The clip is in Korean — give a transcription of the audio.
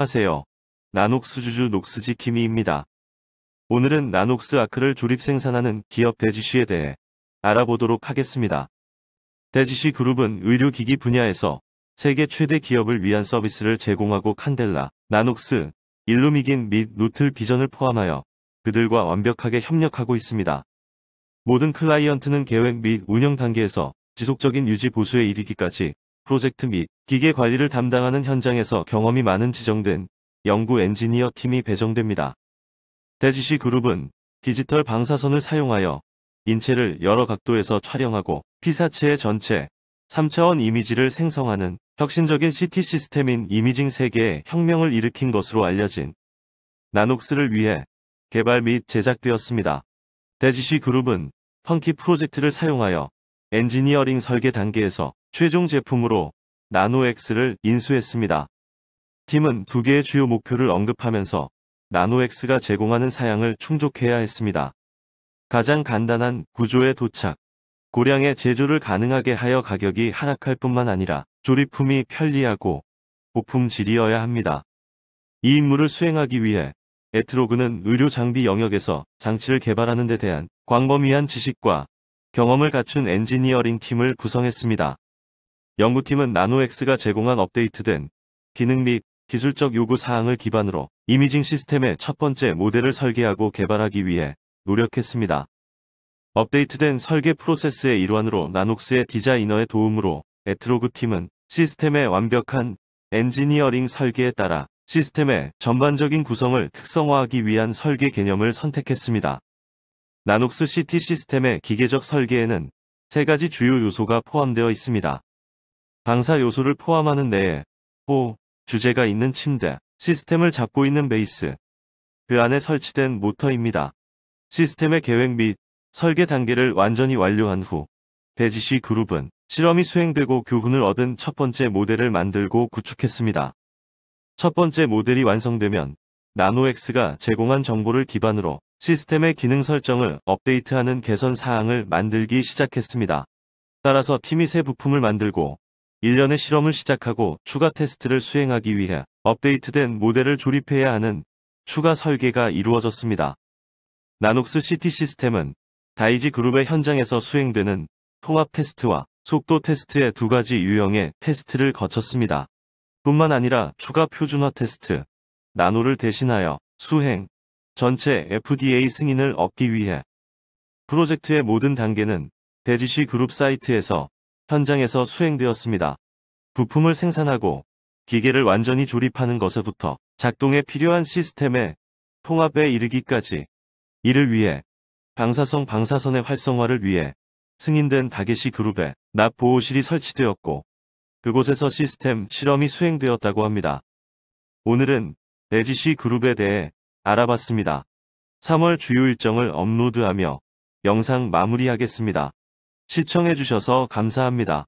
안녕 하세요. 나녹스주주 녹스지킴이입니다. 오늘은 나녹스 아크를 조립 생산하는 기업 대지시에 대해 알아보도록 하겠습니다. 대지시 그룹은 의료기기 분야에서 세계 최대 기업을 위한 서비스를 제공하고 칸델라, 나녹스, 일루미긴 및루틀 비전을 포함하여 그들과 완벽하게 협력하고 있습니다. 모든 클라이언트는 계획 및 운영 단계에서 지속적인 유지 보수에 이르기까지 프로젝트 및 기계 관리를 담당하는 현장에서 경험이 많은 지정된 연구 엔지니어 팀이 배정됩니다. 대지시 그룹은 디지털 방사선을 사용하여 인체를 여러 각도에서 촬영하고 피사체의 전체 3차원 이미지를 생성하는 혁신적인 CT 시스템인 이미징 세계에 혁명을 일으킨 것으로 알려진 나녹스를 위해 개발 및 제작되었습니다. 대지시 그룹은 펑키 프로젝트를 사용하여 엔지니어링 설계 단계에서 최종 제품으로 나노X를 인수했습니다. 팀은 두 개의 주요 목표를 언급하면서 나노X가 제공하는 사양을 충족해야 했습니다. 가장 간단한 구조의 도착, 고량의 제조를 가능하게 하여 가격이 하락할 뿐만 아니라 조립품이 편리하고 보품질이어야 합니다. 이 임무를 수행하기 위해 에트로그는 의료 장비 영역에서 장치를 개발하는 데 대한 광범위한 지식과 경험을 갖춘 엔지니어링 팀을 구성했습니다. 연구팀은 나노X가 제공한 업데이트된 기능 및 기술적 요구 사항을 기반으로 이미징 시스템의 첫 번째 모델을 설계하고 개발하기 위해 노력했습니다. 업데이트된 설계 프로세스의 일환으로 나녹스의 디자이너의 도움으로 에트로그 팀은 시스템의 완벽한 엔지니어링 설계에 따라 시스템의 전반적인 구성을 특성화하기 위한 설계 개념을 선택했습니다. 나눅스 CT 시스템의 기계적 설계에는 세 가지 주요 요소가 포함되어 있습니다. 방사 요소를 포함하는 내에 호, 주제가 있는 침대, 시스템을 잡고 있는 베이스, 그 안에 설치된 모터입니다. 시스템의 계획 및 설계 단계를 완전히 완료한 후 베지시 그룹은 실험이 수행되고 교훈을 얻은 첫 번째 모델을 만들고 구축했습니다. 첫 번째 모델이 완성되면 나노엑스가 제공한 정보를 기반으로 시스템의 기능 설정을 업데이트하는 개선 사항을 만들기 시작했습니다. 따라서 팀이 새 부품을 만들고 1년의 실험을 시작하고 추가 테스트를 수행하기 위해 업데이트된 모델을 조립해야 하는 추가 설계가 이루어졌습니다. 나녹스 CT 시스템은 다이지 그룹의 현장에서 수행되는 통합 테스트와 속도 테스트의 두 가지 유형의 테스트를 거쳤습니다. 뿐만 아니라 추가 표준화 테스트, 나노를 대신하여 수행, 전체 FDA 승인을 얻기 위해 프로젝트의 모든 단계는 대지시 그룹 사이트에서 현장에서 수행되었습니다. 부품을 생산하고 기계를 완전히 조립하는 것에부터 작동에 필요한 시스템의 통합에 이르기까지 이를 위해 방사성 방사선의 활성화를 위해 승인된 다게시 그룹에납 보호실이 설치되었고 그곳에서 시스템 실험이 수행되었다고 합니다. 오늘은 대지시 그룹에 대해 알아봤습니다. 3월 주요 일정을 업로드하며 영상 마무리하겠습니다. 시청해주셔서 감사합니다.